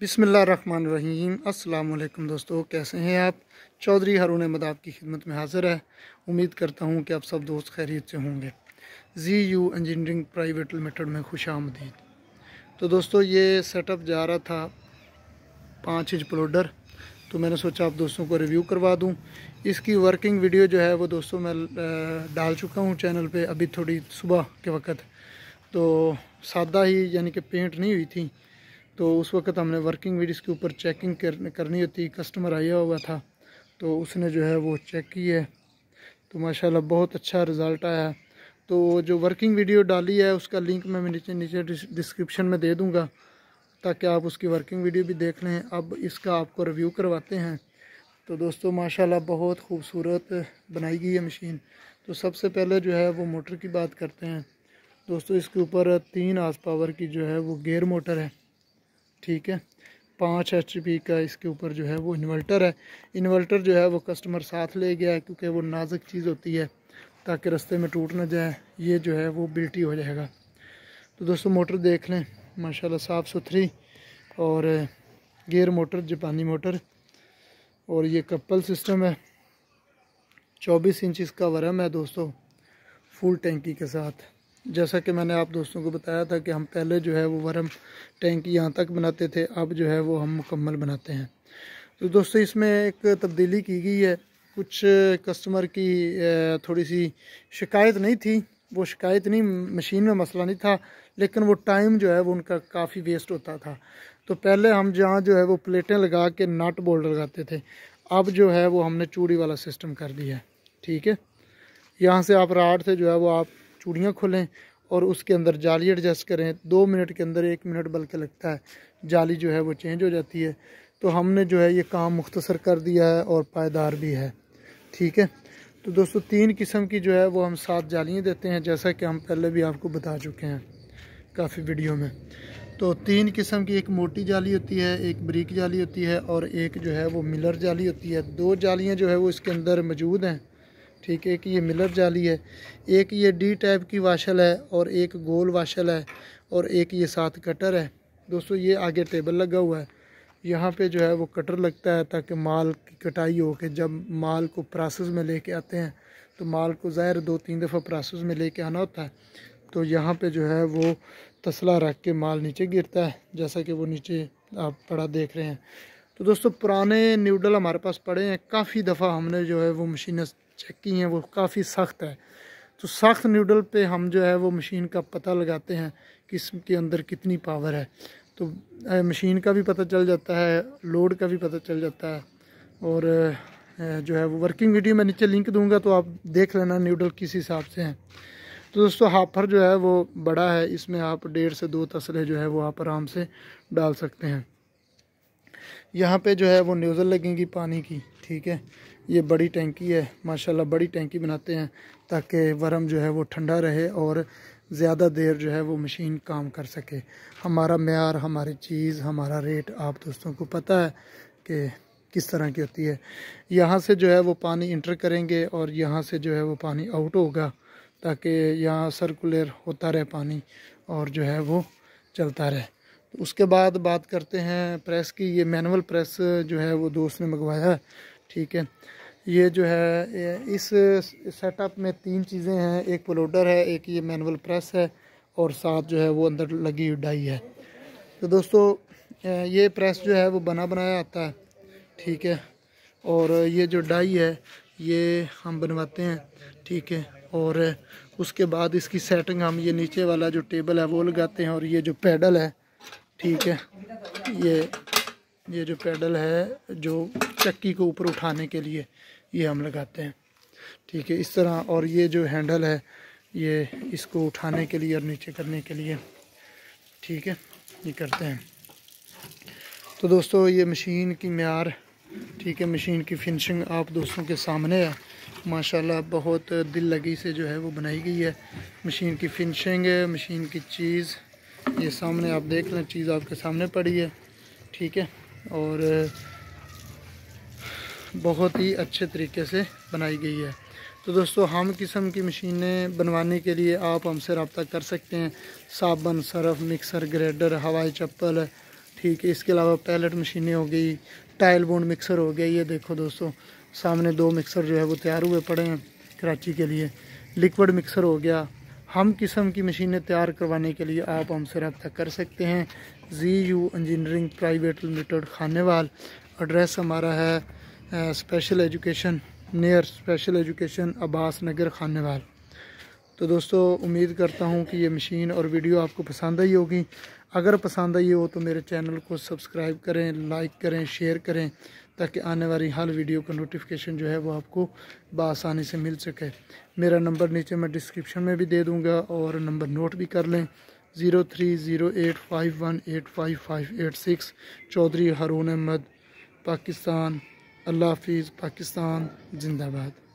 बिसमिल्ल रहीम अल्लाम दोस्तों कैसे हैं आप चौधरी हरून अहमद आपकी खिदमत में हाज़िर है उम्मीद करता हूँ कि आप सब दोस्त खैरियत से होंगे G U engineering private limited में खुश आमदीद तो दोस्तों ये सेटअप जा रहा था पाँच इंच प्लोडर तो मैंने सोचा आप दोस्तों को रिव्यू करवा दूँ इसकी वर्किंग वीडियो जो है वो दोस्तों मैं डाल चुका हूँ चैनल पर अभी थोड़ी सुबह के वक्त तो सादा ही यानी कि पेंट नहीं हुई थी तो उस वक्त हमने वर्किंग वीडियोज़ के ऊपर चेकिंग करनी होती कस्टमर आया हुआ था तो उसने जो है वो चेक की है तो माशाल्लाह बहुत अच्छा रिज़ल्ट आया है तो जो वर्किंग वीडियो डाली है उसका लिंक मैं नीचे नीचे डिस्क्रिप्शन में दे दूँगा ताकि आप उसकी वर्किंग वीडियो भी देख लें अब इसका आपको रिव्यू करवाते हैं तो दोस्तों माशाल्लाह बहुत खूबसूरत बनाई गई है मशीन तो सबसे पहले जो है वो मोटर की बात करते हैं दोस्तों इसके ऊपर तीन आस पावर की जो है वो गेयर मोटर है ठीक है पाँच एच का इसके ऊपर जो है वो इन्वर्टर है इन्वर्टर जो है वो कस्टमर साथ ले गया है क्योंकि वो नाजुक चीज़ होती है ताकि रस्ते में टूट ना जाए ये जो है वो बिल्टी हो जाएगा तो दोस्तों मोटर देख लें माशाल्लाह साफ़ सुथरी और गेयर मोटर जापानी मोटर और ये कपल सिस्टम है चौबीस इंच इसका वरम है दोस्तों फुल टेंकी के साथ जैसा कि मैंने आप दोस्तों को बताया था कि हम पहले जो है वो वर्म टैंक यहाँ तक बनाते थे अब जो है वो हम मुकम्मल बनाते हैं तो दोस्तों इसमें एक तब्दीली की गई है कुछ कस्टमर की थोड़ी सी शिकायत नहीं थी वो शिकायत नहीं मशीन में मसला नहीं था लेकिन वो टाइम जो है वो उनका काफ़ी वेस्ट होता था तो पहले हम जहाँ जो है वो प्लेटें लगा के नट बोल्ट लगाते थे अब जो है वो हमने चूड़ी वाला सिस्टम कर दिया है ठीक है यहाँ से आप राड से जो है वो आप चूड़ियाँ खोलें और उसके अंदर जाली एडजस्ट करें दो मिनट के अंदर एक मिनट बल्कि लगता है जाली जो है वो चेंज हो जाती है तो हमने जो है ये काम मुख्तसर कर दिया है और पायदार भी है ठीक है तो दोस्तों तीन किस्म की जो है वो हम सात जालियाँ देते हैं जैसा कि हम पहले भी आपको बता चुके हैं काफ़ी वीडियो में तो तीन किस्म की एक मोटी जाली होती है एक ब्रिक जाली होती है और एक जो है वो मिलर जाली होती है दो जालियाँ जो है वो इसके अंदर मौजूद हैं ठीक है एक ये मिलर जाली है एक ये डी टाइप की वाशल है और एक गोल वाशल है और एक ये साथ कटर है दोस्तों ये आगे टेबल लगा हुआ है यहाँ पे जो है वो कटर लगता है ताकि माल की कटाई हो के जब माल को प्रोसेस में लेके आते हैं तो माल को ज़ाहिर दो तीन दफ़ा प्रोसेस में लेके आना होता है तो यहाँ पे जो है वो तसला रख के माल नीचे गिरता है जैसा कि वो नीचे आप पड़ा देख रहे हैं तो दोस्तों पुराने न्यूडल हमारे पास पड़े हैं काफ़ी दफ़ा हमने जो है वो मशीन चेक की हैं वो काफ़ी सख्त है तो सख्त नूडल पे हम जो है वो मशीन का पता लगाते हैं कि इसके अंदर कितनी पावर है तो मशीन का भी पता चल जाता है लोड का भी पता चल जाता है और जो है वो वर्किंग वीडियो मैं नीचे लिंक दूंगा तो आप देख लेना न्यूडल किस हिसाब से हैं तो दोस्तों हाफर जो है वो बड़ा है इसमें आप डेढ़ से दो तसले जो है वो आप आराम से डाल सकते हैं यहाँ पे जो है वो न्यूज़ल लगेंगी पानी की ठीक है ये बड़ी टैंकी है माशाल्लाह बड़ी टैंकी बनाते हैं ताकि वर्म जो है वो ठंडा रहे और ज़्यादा देर जो है वो मशीन काम कर सके हमारा मैार हमारी चीज़ हमारा रेट आप दोस्तों को पता है कि किस तरह की होती है यहाँ से जो है वो पानी इंटर करेंगे और यहाँ से जो है वो पानी आउट होगा ताकि यहाँ सर्कुलर होता रहे पानी और जो है वो चलता रहे तो उसके बाद बात करते हैं प्रेस की ये मैनुअल प्रेस जो है वो दोस्त ने मंगवाया है ठीक है ये जो है इस सेटअप में तीन चीज़ें हैं एक प्लोडर है एक ये मैनुअल प्रेस है और साथ जो है वो अंदर लगी हुई डाई है तो दोस्तों ये प्रेस जो है वो बना बनाया आता है ठीक है और ये जो डाई है ये हम बनवाते हैं ठीक है और उसके बाद इसकी सेटिंग हम ये नीचे वाला जो टेबल है वो लगाते हैं और ये जो पैडल है ठीक है ये ये जो पेडल है जो चक्की को ऊपर उठाने के लिए ये हम लगाते हैं ठीक है इस तरह और ये जो हैंडल है ये इसको उठाने के लिए और नीचे करने के लिए ठीक है ये करते हैं तो दोस्तों ये मशीन की मैार ठीक है मशीन की फिनिशिंग आप दोस्तों के सामने है माशाल्लाह बहुत दिल लगी से जो है वो बनाई गई है मशीन की फिनिशिंग मशीन की चीज़ ये सामने आप देख लें चीज़ आपके सामने पड़ी है ठीक है और बहुत ही अच्छे तरीके से बनाई गई है तो दोस्तों हम किस्म की मशीनें बनवाने के लिए आप हमसे रबता कर सकते हैं साबन सरफ मिक्सर ग्रेडर हवाई चप्पल ठीक है इसके अलावा पैलेट मशीनें हो गई टाइल बोन मिक्सर हो गया ये देखो दोस्तों सामने दो मिक्सर जो है वो तैयार हुए पड़े हैं कराची के लिए लिक्विड मिक्सर हो गया हम किस्म की मशीनें तैयार करवाने के लिए आप हमसे रब्ता कर सकते हैं G U engineering private limited Khanewal address हमारा है special education near special education Abbas Nagar Khanewal तो दोस्तों उम्मीद करता हूँ कि ये मशीन और वीडियो आपको पसंद आई होगी अगर पसंद आई हो तो मेरे चैनल को सब्सक्राइब करें लाइक करें शेयर करें ताकि आने वाली हर वीडियो का नोटिफिकेशन जो है वो आपको बसानी से मिल सके मेरा नंबर नीचे मैं डिस्क्रिप्शन में भी दे दूँगा और नंबर नोट भी कर लें zero three zero eight five one eight five five eight six Chaudhry Haroon Ahmed Pakistan अल्लाह हाफिज़ पाकिस्तान जिंदाबाद